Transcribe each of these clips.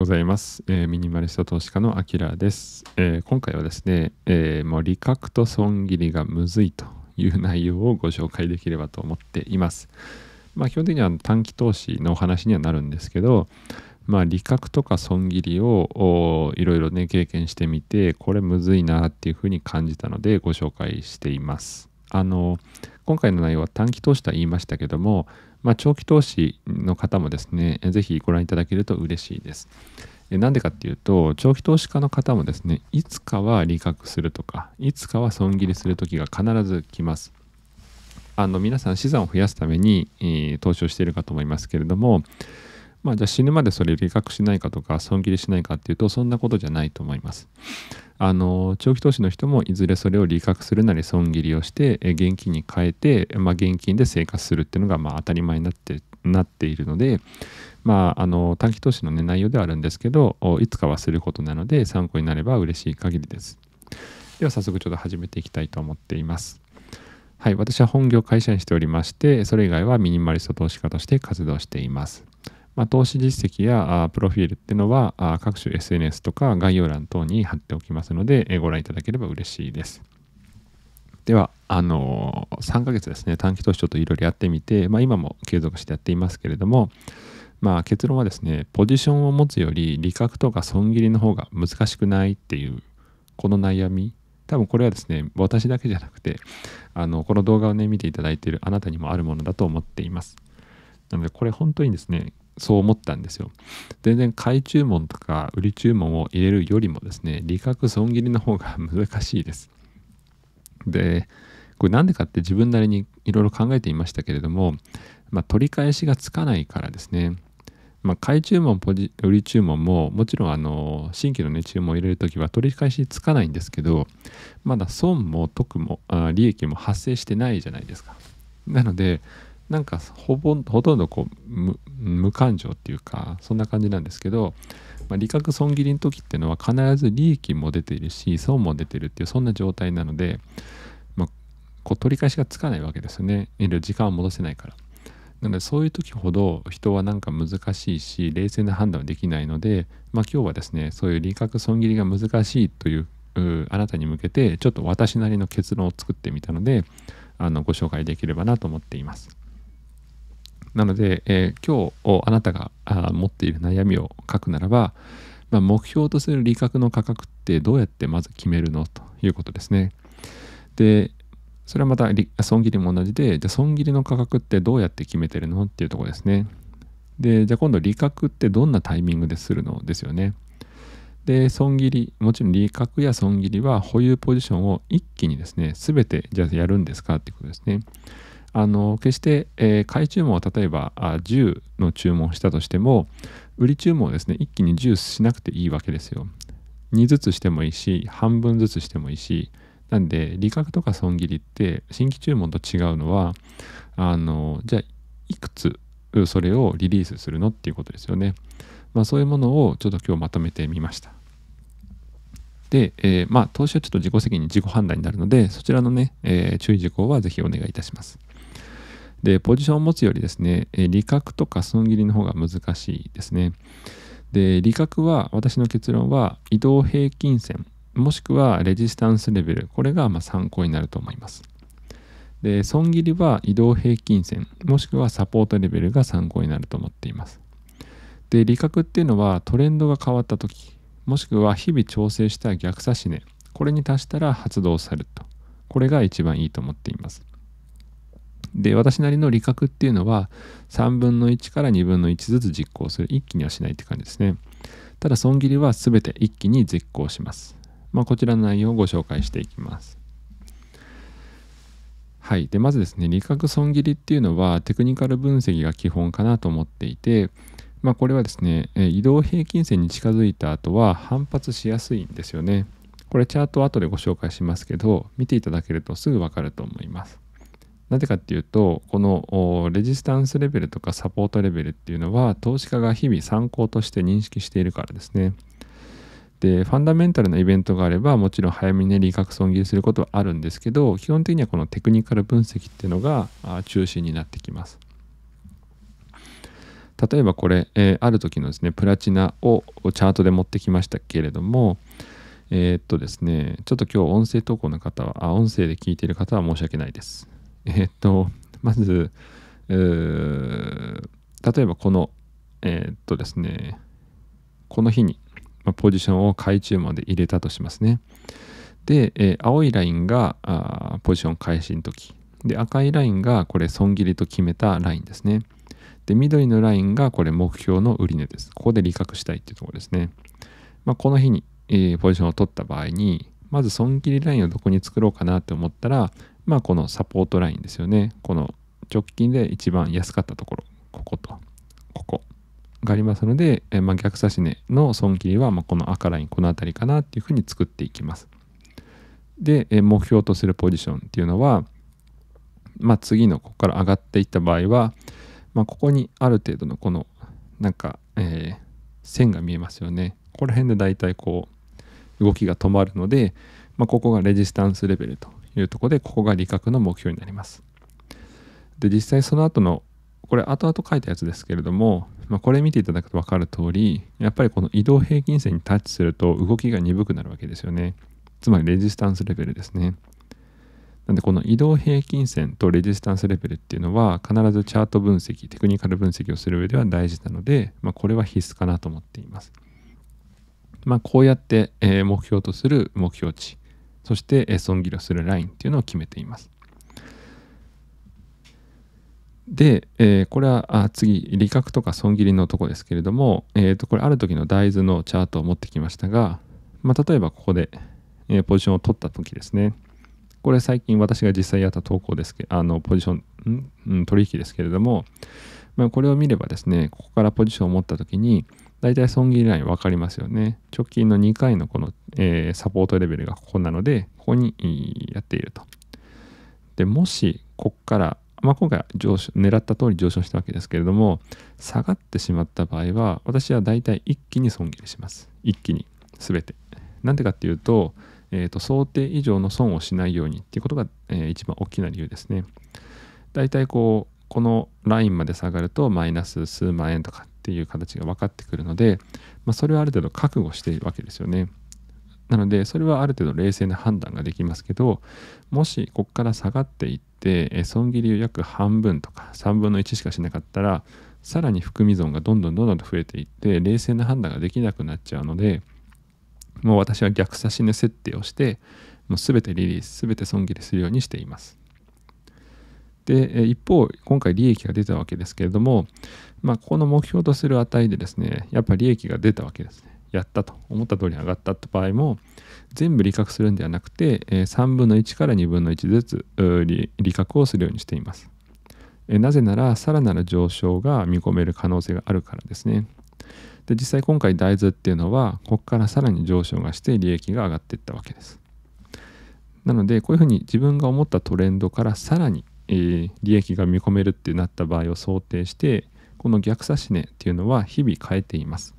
ございます、えー、ミニマリスト投資家のアキラです、えー、今回はですね、えー、もう利確と損切りがむずいという内容をご紹介できればと思っています。まあ、基本的には短期投資のお話にはなるんですけど、まあ、利確とか損切りをいろいろね経験してみてこれむずいなっていうふうに感じたのでご紹介しています。あの今回の内容は短期投資とは言いましたけども、まあ、長期投資の方もですね、ぜひご覧いただけると嬉しいです。なんでかっていうと、長期投資家の方もですね、いつかは利確するとか、いつかは損切りする時が必ず来ます。あの皆さん資産を増やすために、えー、投資をしているかと思いますけれども、まあ、じゃあ死ぬまでそれ利確しないかとか損切りしないかっていうとそんなことじゃないと思います。あの長期投資の人もいずれそれを利確するなり損切りをして現金に変えて、まあ、現金で生活するっていうのがまあ当たり前になってなっているので、まあ、あの短期投資の、ね、内容ではあるんですけどいつかはすることなので参考になれば嬉しい限りです。では早速ちょっと始めていきたいと思っています。はい、私は本業会社にしておりまして、それ以外はミニマリスト投資家として活動しています。まあ、投資実績やプロフィールっていうのは各種 SNS とか概要欄等に貼っておきますのでご覧いただければ嬉しいです。ではあの3ヶ月ですね短期投資ちょっといろいろやってみて、まあ、今も継続してやっていますけれども、まあ、結論はですねポジションを持つより利確とか損切りの方が難しくないっていうこの悩み多分これはですね私だけじゃなくてあのこの動画をね見ていただいているあなたにもあるものだと思っていますなのでこれ本当にですねそう思ったんですよ。全然買い注文とか売り注文を入れるよりもですね、利確損切りの方が難しいです。で、これなんでかって自分なりにいろいろ考えていましたけれども、まあ、取り返しがつかないからですね。まあ、買い注文ポジ、売り注文も、もちろん、あの、新規のね、注文を入れるときは取り返しつかないんですけど、まだ損も得も、あ利益も発生してないじゃないですか。なので、なんかほぼほとんどこう無感情っていうかそんな感じなんですけど、まあ、利確損切りの時っていうのは必ず利益も出ているし損も出てるっていうそんな状態なので、まあ、こう取り返しがつかないわけですよね時間を戻せないから。なのでそういう時ほど人はなんか難しいし冷静な判断はできないので、まあ、今日はですねそういう利確損切りが難しいというあなたに向けてちょっと私なりの結論を作ってみたのであのご紹介できればなと思っています。なので、えー、今日あなたがあ持っている悩みを書くならば、まあ、目標とする利確の価格ってどうやってまず決めるのということですね。で、それはまた損切りも同じで、じゃあ損切りの価格ってどうやって決めてるのっていうとこですね。で、じゃあ今度利確ってどんなタイミングでするのですよね。で、損切り、もちろん利確や損切りは保有ポジションを一気にですね、全てじゃあやるんですかっていうことですね。あの決して、えー、買い注文を例えばあ10の注文したとしても売り注文をですね一気に10しなくていいわけですよ2ずつしてもいいし半分ずつしてもいいしなんで利確とか損切りって新規注文と違うのはあのじゃあいくつそれをリリースするのっていうことですよね、まあ、そういうものをちょっと今日まとめてみましたで、えー、まあ投資はちょっと自己責任自己判断になるのでそちらのね、えー、注意事項は是非お願いいたしますでポジションを持つよりですね、え利確とか損切りの方が難しいですねで利確は私の結論は移動平均線もしくはレジスタンスレベルこれがま参考になると思いますで損切りは移動平均線もしくはサポートレベルが参考になると思っていますで利確っていうのはトレンドが変わった時もしくは日々調整した逆差し値これに達したら発動されるとこれが一番いいと思っていますで私なりの理覚っていうのは3分の1から2分の1ずつ実行する一気にはしないって感じですねただ損切りは全て一気に実行します、まあ、こちらの内容をご紹介していきますはいでまずですね理覚損切りっていうのはテクニカル分析が基本かなと思っていてまあ、これはですね移動平均線に近づいた後は反発しやすいんですよねこれチャート後でご紹介しますけど見ていただけるとすぐわかると思いますなぜかっていうとこのレジスタンスレベルとかサポートレベルっていうのは投資家が日々参考として認識しているからですね。でファンダメンタルなイベントがあればもちろん早めに、ね、利確損切りすることはあるんですけど基本的にはこのテクニカル分析っていうのが中心になってきます。例えばこれ、えー、ある時のですねプラチナをチャートで持ってきましたけれどもえー、っとですねちょっと今日音声投稿の方はあ音声で聞いている方は申し訳ないですえっとまず例えばこのえっとですねこの日にポジションを買い注文で入れたとしますねで、え青いラインがあポジション開始の時で赤いラインがこれ損切りと決めたラインですねで緑のラインがこれ目標の売値ですここで利確したいっていうところですね、まあ、この日に、えポジションを取った場合にまず損切りラインをどこに作ろうかなって思ったらまあこのサポートラインですよね。この直近で一番安かったところ、ここと、ここがありますので、えまあ、逆差し値の損切りはまこの赤ライン、この辺りかなっていうふうに作っていきます。で、え目標とするポジションっていうのは、まあ、次のここから上がっていった場合は、まあ、ここにある程度のこのなんか、えー、線が見えますよね。ここら辺でだいたいこう動きが止まるので、まあ、ここがレジスタンスレベルというとこでここが理覚の目標になります。で実際その後のこれ後々書いたやつですけれども、まあ、これ見ていただくと分かる通りやっぱりこの移動平均線にタッチすると動きが鈍くなるわけですよねつまりレジスタンスレベルですねなんでこの移動平均線とレジスタンスレベルっていうのは必ずチャート分析テクニカル分析をする上では大事なので、まあ、これは必須かなと思っていますまあ、こうやって目標とする目標値そして損切りをするラインっていうのを決めています。で、えー、これはあ次、利確とか損切りのとこですけれども、えー、とこれある時の大豆のチャートを持ってきましたが、まあ、例えばここで、えー、ポジションを取った時ですね。これ最近私が実際やった投稿ですけあのポジション、ん取引ですけれども、まあ、これを見ればですね、ここからポジションを持った時に、大体損切りライン分かりますよね。直近の2回のこの、えー、サポートレベルがここなので、ここにやっていると。で、もし、ここから、まあ、今回上昇、狙った通り上昇したわけですけれども、下がってしまった場合は、私は大体一気に損切りします。一気に、すべて。なんでかっていうと、えーと、想定以上の損をしないようにっていうことが、えー、一番大きな理由ですね。大体こう、このラインまで下がるとマイナス数万円とかっていう形が分かってくるので、まあ、それはある程度覚悟しているわけですよね。なのでそれはある程度冷静な判断ができますけどもしここから下がっていって損切りを約半分とか3分の1しかしなかったらさらに含み損がどんどんどんどん増えていって冷静な判断ができなくなっちゃうのでもう私は逆差し値設定をしてもう全てリリース全て損切りするようにしています。で、一方、今回利益が出たわけですけれども、まあ、この目標とする値でですね、やっぱ利益が出たわけですね。やったと思った通りに上がったって場合も全部利確するんではなくて3分の1から2分の1ずつ利確をするようにしていますなぜならさらなる上昇が見込める可能性があるからですねで実際今回大豆っていうのはここからさらに上昇がして利益が上がっていったわけですなのでこういうふうに自分が思ったトレンドからさらにえー、利益が見込めるってなった場合を想定してこの逆差し値っていうのは日々変えています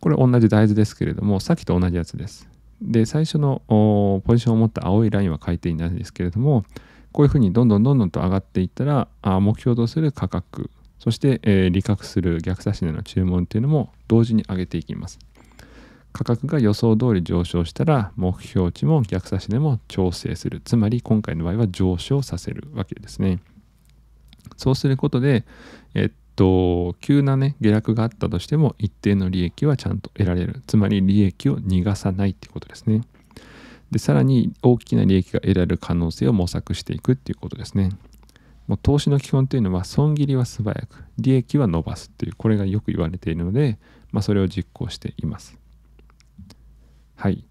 これ同じ大豆ですけれどもさっきと同じやつですで最初のポジションを持った青いラインは変えていないんですけれどもこういうふうにどんどんどんどんと上がっていったらあ目標とする価格そして、えー、利確する逆差し値の注文っていうのも同時に上げていきます価格が予想通り上昇したら目標値も逆差しでも調整するつまり今回の場合は上昇させるわけですねそうすることでえっと急なね下落があったとしても一定の利益はちゃんと得られるつまり利益を逃がさないってことですねでさらに大きな利益が得られる可能性を模索していくっていうことですねもう投資の基本というのは損切りは素早く利益は伸ばすっていうこれがよく言われているので、まあ、それを実行していますはい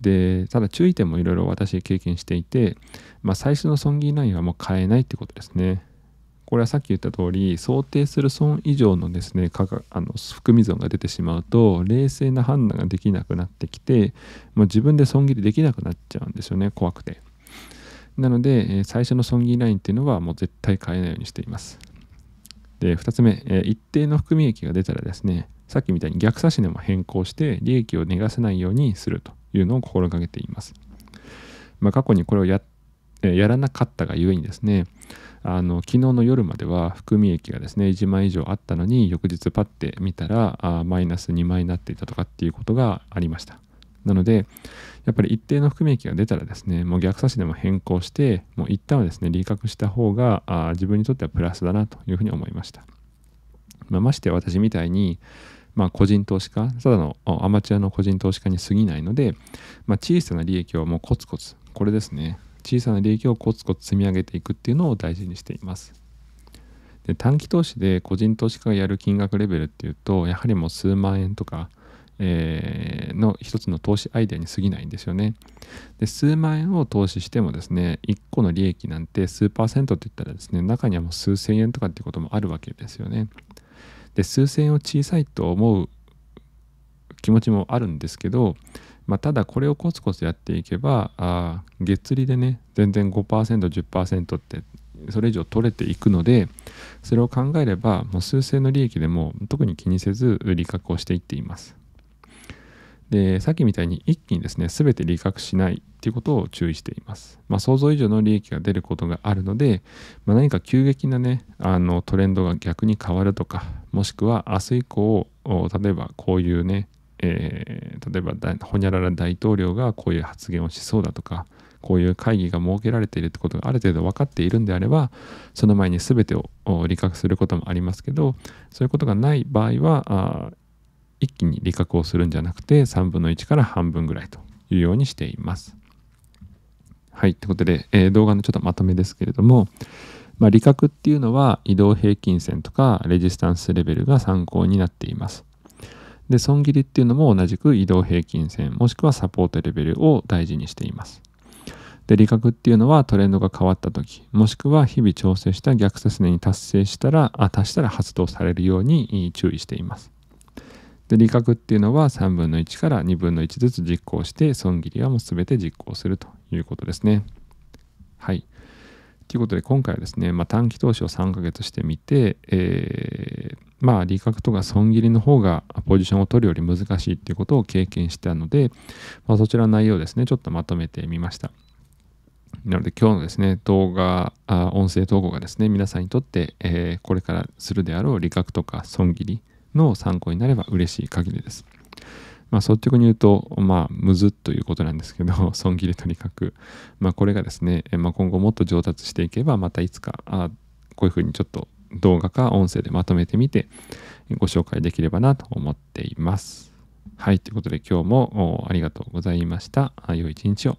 でただ注意点もいろいろ私経験していて、まあ、最初の損切りラインはもう変えないってことですねこれはさっき言った通り想定する損以上のですねあの含み損が出てしまうと冷静な判断ができなくなってきてもう自分で損切りできなくなっちゃうんですよね怖くてなので最初の損切りラインっていうのはもう絶対変えないようにしていますで2つ目一定の含み益が出たらですねさっきみたいに逆差しでも変更して利益を逃がせないようにするというのを心がけています。まあ、過去にこれをややらなかったがゆえにですねあの昨日の夜までは含み益がですね1万以上あったのに翌日パッて見たらあマイナス2万になっていたとかっていうことがありました。なので、やっぱり一定の含み益が出たらですね、もう逆差しでも変更して、もう一旦はですね、利確した方があ自分にとってはプラスだなというふうに思いました。まあ、まして私みたいに、まあ、個人投資家ただのアマチュアの個人投資家に過ぎないので、まあ、小さな利益をもうコツコツこれですね小さな利益をコツコツ積み上げていくっていうのを大事にしていますで短期投資で個人投資家がやる金額レベルっていうとやはりもう数万円とか、えー、の一つの投資アイデアに過ぎないんですよねで数万円を投資してもですね1個の利益なんて数パーセントって言ったらですね中にはもう数千円とかっていうこともあるわけですよねで数千円を小さいと思う気持ちもあるんですけど、まあ、ただこれをコツコツやっていけばあ月利でね全然 5%10% ってそれ以上取れていくのでそれを考えればもう数千の利益でも特に気にせず利確をしていっています。でさっきみたいに一気にですね全て利確しないっていうことを注意しています、まあ、想像以上の利益が出ることがあるので、まあ、何か急激なねあのトレンドが逆に変わるとかもしくは明日以降例えばこういうね、えー、例えばホニャララ大統領がこういう発言をしそうだとかこういう会議が設けられているってことがある程度分かっているんであればその前に全てを理確することもありますけどそういうことがない場合は一気に利確をするんじゃなくて3分の1から半分ぐらいというようにしています。はい。ということで、えー、動画のちょっとまとめですけれども、まあ、利確っていうのは移動平均線とかレジスタンスレベルが参考になっています。で、損切りっていうのも同じく移動平均線もしくはサポートレベルを大事にしています。で、利確っていうのはトレンドが変わった時、もしくは日々調整した逆説値に達成したら、あ、達したら発動されるように注意しています。で利確っていうのは3分の1から2分の1ずつ実行して損切りはもう全て実行するということですね。はい。ということで今回はですね、まあ、短期投資を3ヶ月してみて、えー、まあ利確とか損切りの方がポジションを取るより難しいっていうことを経験したので、まあ、そちらの内容ですねちょっとまとめてみました。なので今日のですね、動画、あ音声投稿がですね、皆さんにとって、えー、これからするであろう利確とか損切り、の参考になれば嬉しい限りです。まあ、率直に言うと、まあ、むずということなんですけど、損切りとにかく、まあ、これがですね、まあ、今後もっと上達していけば、またいつか、あこういうふうにちょっと動画か音声でまとめてみて、ご紹介できればなと思っています。はい、ということで今日もありがとうございました。良い一日を。